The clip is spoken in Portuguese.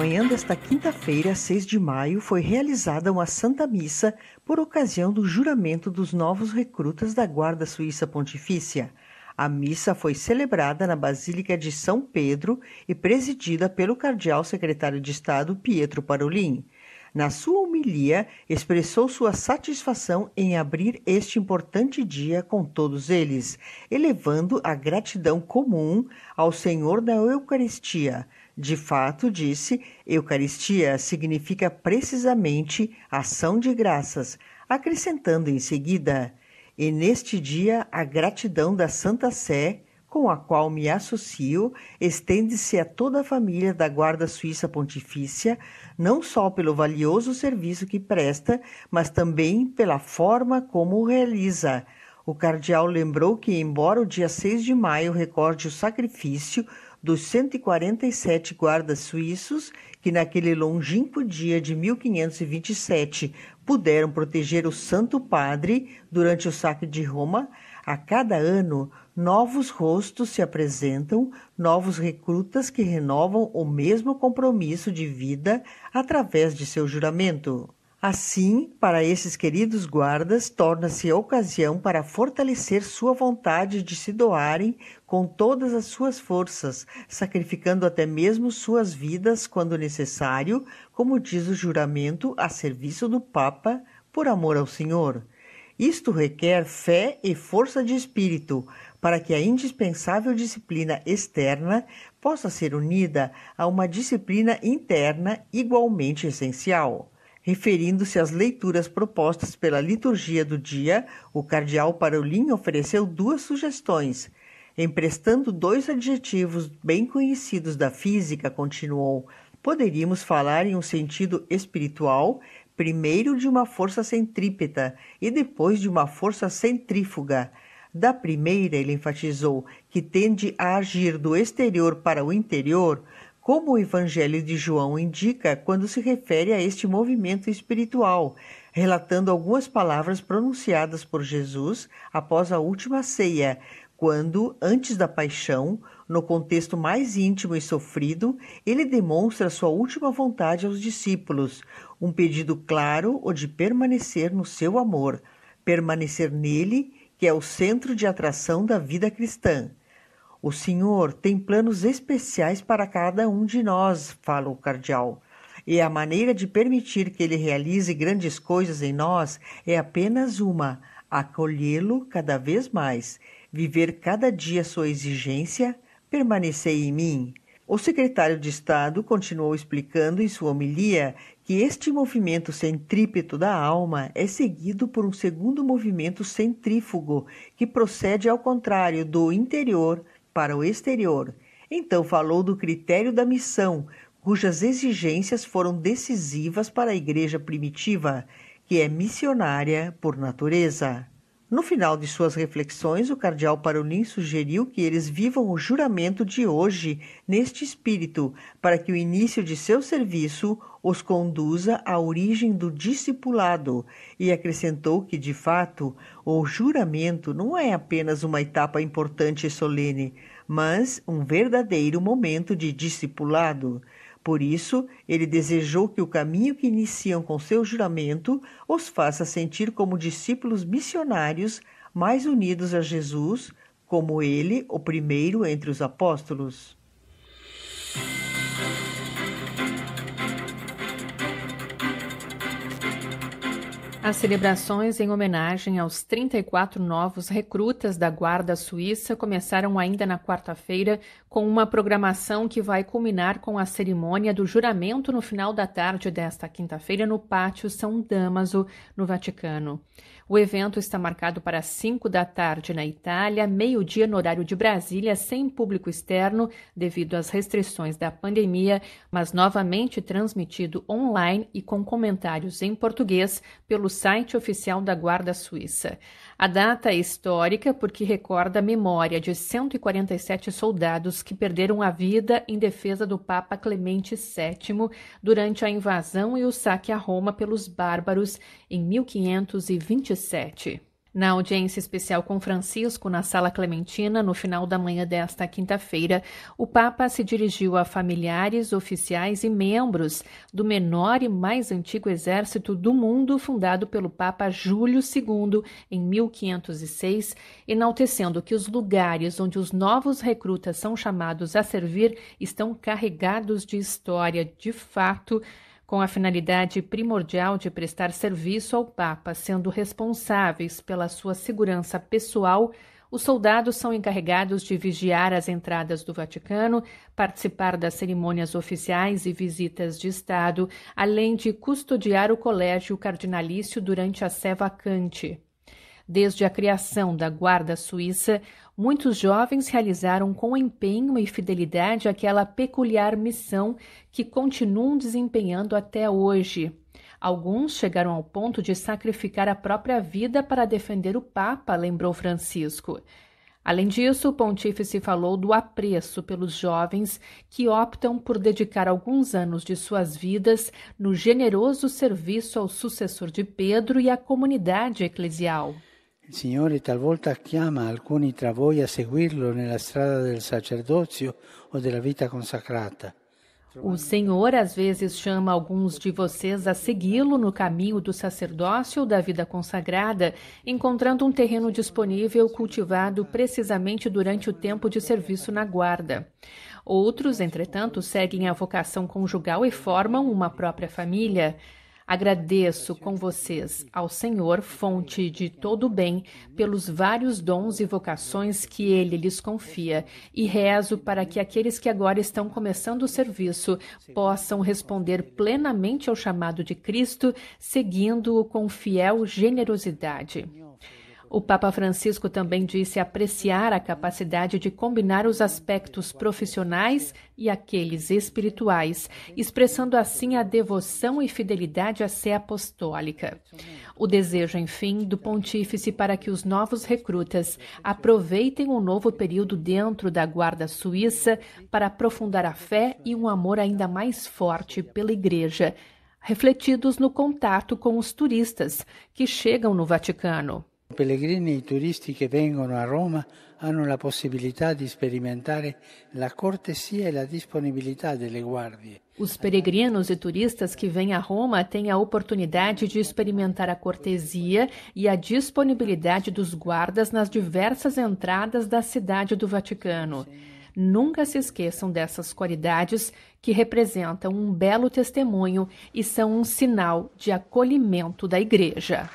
manhã desta quinta-feira, 6 de maio, foi realizada uma Santa Missa por ocasião do juramento dos novos recrutas da Guarda Suíça Pontifícia. A missa foi celebrada na Basílica de São Pedro e presidida pelo Cardeal Secretário de Estado Pietro Parolin. Na sua homilia, expressou sua satisfação em abrir este importante dia com todos eles, elevando a gratidão comum ao Senhor da Eucaristia de fato, disse, Eucaristia significa precisamente ação de graças, acrescentando em seguida: E neste dia a gratidão da Santa Sé, com a qual me associo, estende-se a toda a família da Guarda Suíça Pontifícia, não só pelo valioso serviço que presta, mas também pela forma como o realiza. O cardeal lembrou que, embora o dia 6 de maio recorde o sacrifício, dos 147 guardas suíços que, naquele longínquo dia de 1527, puderam proteger o Santo Padre durante o saque de Roma, a cada ano novos rostos se apresentam, novos recrutas que renovam o mesmo compromisso de vida através de seu juramento. Assim, para esses queridos guardas, torna-se ocasião para fortalecer sua vontade de se doarem com todas as suas forças, sacrificando até mesmo suas vidas quando necessário, como diz o juramento a serviço do Papa, por amor ao Senhor. Isto requer fé e força de espírito para que a indispensável disciplina externa possa ser unida a uma disciplina interna igualmente essencial. Referindo-se às leituras propostas pela liturgia do dia, o cardeal Parolin ofereceu duas sugestões. Emprestando dois adjetivos bem conhecidos da física, continuou: poderíamos falar em um sentido espiritual, primeiro de uma força centrípeta e depois de uma força centrífuga. Da primeira, ele enfatizou que tende a agir do exterior para o interior, como o Evangelho de João indica quando se refere a este movimento espiritual, relatando algumas palavras pronunciadas por Jesus após a última ceia, quando, antes da paixão, no contexto mais íntimo e sofrido, ele demonstra sua última vontade aos discípulos, um pedido claro o de permanecer no seu amor, permanecer nele, que é o centro de atração da vida cristã. O Senhor tem planos especiais para cada um de nós, fala o cardeal. E a maneira de permitir que ele realize grandes coisas em nós é apenas uma: acolhê-lo cada vez mais, viver cada dia sua exigência, permanecer em mim. O secretário de Estado continuou explicando em sua homilia que este movimento centrípeto da alma é seguido por um segundo movimento centrífugo, que procede ao contrário do interior para o exterior. Então falou do critério da missão, cujas exigências foram decisivas para a igreja primitiva, que é missionária por natureza. No final de suas reflexões, o cardeal Parolin sugeriu que eles vivam o juramento de hoje neste espírito, para que o início de seu serviço os conduza à origem do discipulado e acrescentou que, de fato, o juramento não é apenas uma etapa importante e solene, mas um verdadeiro momento de discipulado. Por isso, ele desejou que o caminho que iniciam com seu juramento os faça sentir como discípulos missionários mais unidos a Jesus, como ele, o primeiro entre os apóstolos. As celebrações em homenagem aos 34 novos recrutas da Guarda Suíça começaram ainda na quarta-feira com uma programação que vai culminar com a cerimônia do juramento no final da tarde desta quinta-feira no Pátio São Damaso, no Vaticano. O evento está marcado para 5 da tarde na Itália, meio-dia no horário de Brasília, sem público externo devido às restrições da pandemia, mas novamente transmitido online e com comentários em português pelo site oficial da Guarda Suíça. A data é histórica porque recorda a memória de 147 soldados que perderam a vida em defesa do Papa Clemente VII durante a invasão e o saque a Roma pelos bárbaros em 1527. Na audiência especial com Francisco na Sala Clementina, no final da manhã desta quinta-feira, o Papa se dirigiu a familiares, oficiais e membros do menor e mais antigo exército do mundo, fundado pelo Papa Júlio II em 1506, enaltecendo que os lugares onde os novos recrutas são chamados a servir estão carregados de história, de fato, com a finalidade primordial de prestar serviço ao Papa, sendo responsáveis pela sua segurança pessoal. Os soldados são encarregados de vigiar as entradas do Vaticano, participar das cerimônias oficiais e visitas de Estado, além de custodiar o colégio cardinalício durante a sé vacante. Desde a criação da Guarda Suíça, muitos jovens realizaram com empenho e fidelidade aquela peculiar missão que continuam desempenhando até hoje. Alguns chegaram ao ponto de sacrificar a própria vida para defender o Papa, lembrou Francisco. Além disso, o pontífice falou do apreço pelos jovens que optam por dedicar alguns anos de suas vidas no generoso serviço ao sucessor de Pedro e à comunidade eclesial. Il Signore talvolta chiama alcuni tra voi a seguirlo nella strada del sacerdozio o della vita consacrata. O Senhor às vezes chama alguns de vocês a segui-lo no caminho do sacerdócio ou da vida consagrada, encontrando um terreno disponível cultivado precisamente durante o tempo de serviço na guarda. Outros, entretanto, seguem a vocação conjugal e formam uma própria família. Agradeço com vocês ao Senhor, fonte de todo bem, pelos vários dons e vocações que ele lhes confia, e rezo para que aqueles que agora estão começando o serviço possam responder plenamente ao chamado de Cristo, seguindo-o com fiel generosidade. O Papa Francisco também disse apreciar a capacidade de combinar os aspectos profissionais e aqueles espirituais, expressando assim a devoção e fidelidade à sé apostólica. O desejo, enfim, do pontífice para que os novos recrutas aproveitem o um novo período dentro da Guarda Suíça para aprofundar a fé e um amor ainda mais forte pela Igreja, refletidos no contato com os turistas que chegam no Vaticano. Pellegrini e turisti che vengono a Roma hanno la possibilità di sperimentare la cortesia e la disponibilità delle guardie. Os peregrinos e turistas que vêm a Roma têm a oportunidade de experimentar a cortesia e a disponibilidade dos guardas nas diversas entradas da cidade do Vaticano. Nunca se esqueçam dessas qualidades que representam um belo testemunho e são um sinal de acolhimento da Igreja.